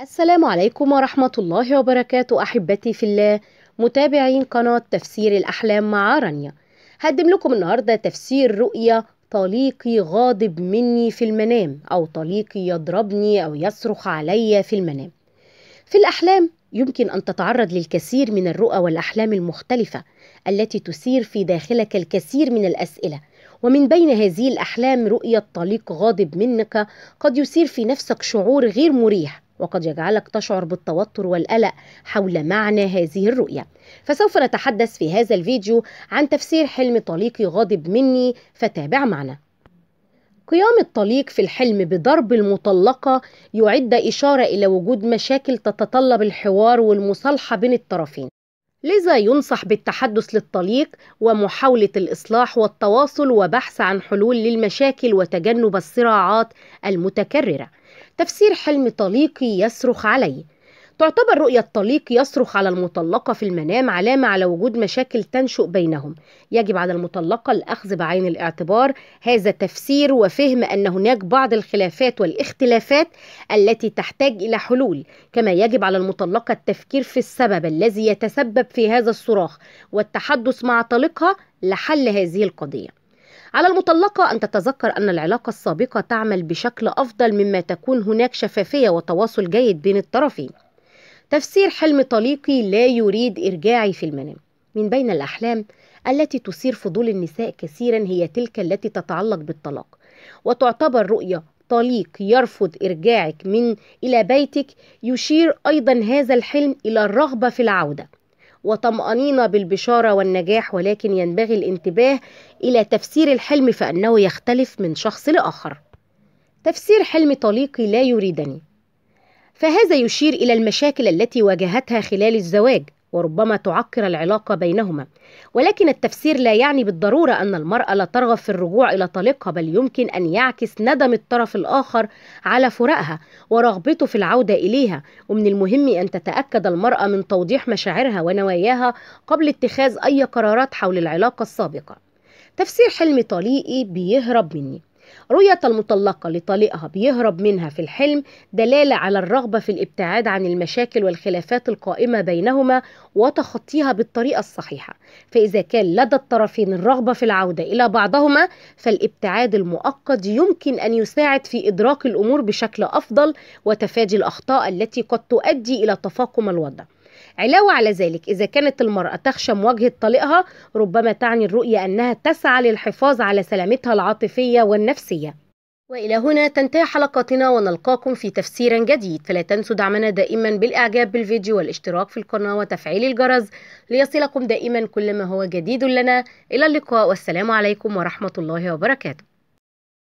السلام عليكم ورحمة الله وبركاته أحبتي في الله متابعين قناة تفسير الأحلام مع رانيا هقدم لكم النهاردة تفسير رؤية طليقي غاضب مني في المنام أو طليقي يضربني أو يصرخ علي في المنام في الأحلام يمكن أن تتعرض للكثير من الرؤى والأحلام المختلفة التي تثير في داخلك الكثير من الأسئلة ومن بين هذه الأحلام رؤية طليق غاضب منك قد يثير في نفسك شعور غير مريح وقد يجعلك تشعر بالتوتر والقلق حول معنى هذه الرؤية فسوف نتحدث في هذا الفيديو عن تفسير حلم طليقي غاضب مني فتابع معنا قيام الطليق في الحلم بضرب المطلقة يعد إشارة إلى وجود مشاكل تتطلب الحوار والمصالحة بين الطرفين لذا ينصح بالتحدث للطليق ومحاولة الإصلاح والتواصل وبحث عن حلول للمشاكل وتجنب الصراعات المتكررة تفسير حلم طليقي يصرخ علي تعتبر رؤية طليق يصرخ على المطلقة في المنام علامة على وجود مشاكل تنشؤ بينهم يجب على المطلقة الأخذ بعين الاعتبار هذا التفسير وفهم أن هناك بعض الخلافات والاختلافات التي تحتاج إلى حلول كما يجب على المطلقة التفكير في السبب الذي يتسبب في هذا الصراخ والتحدث مع طليقها لحل هذه القضية على المطلقة أن تتذكر أن العلاقة السابقة تعمل بشكل أفضل مما تكون هناك شفافية وتواصل جيد بين الطرفين تفسير حلم طليقي لا يريد إرجاعي في المنام من بين الأحلام التي تثير فضول النساء كثيرا هي تلك التي تتعلق بالطلاق وتعتبر رؤية طليق يرفض إرجاعك من إلى بيتك يشير أيضا هذا الحلم إلى الرغبة في العودة وطمأنينة بالبشارة والنجاح ولكن ينبغي الانتباه إلى تفسير الحلم فأنه يختلف من شخص لآخر. تفسير حلم طليقي لا يريدني فهذا يشير إلى المشاكل التي واجهتها خلال الزواج وربما تعكر العلاقة بينهما ولكن التفسير لا يعني بالضرورة أن المرأة لا ترغب في الرجوع إلى طليقها بل يمكن أن يعكس ندم الطرف الآخر على فراقها ورغبته في العودة إليها ومن المهم أن تتأكد المرأة من توضيح مشاعرها ونواياها قبل اتخاذ أي قرارات حول العلاقة السابقة تفسير حلم طليقي بيهرب مني رؤية المطلقة لطليقها بيهرب منها في الحلم دلالة على الرغبة في الابتعاد عن المشاكل والخلافات القائمة بينهما وتخطيها بالطريقة الصحيحة فإذا كان لدى الطرفين الرغبة في العودة إلى بعضهما فالابتعاد المؤقت يمكن أن يساعد في إدراك الأمور بشكل أفضل وتفادي الأخطاء التي قد تؤدي إلى تفاقم الوضع علاوة على ذلك إذا كانت المرأة تخشى مواجهة طليقها ربما تعني الرؤية أنها تسعى للحفاظ على سلامتها العاطفية والنفسية وإلى هنا تنتهي حلقتنا ونلقاكم في تفسير جديد فلا تنسوا دعمنا دائما بالإعجاب بالفيديو والاشتراك في القناة وتفعيل الجرس ليصلكم دائما كل ما هو جديد لنا إلى اللقاء والسلام عليكم ورحمة الله وبركاته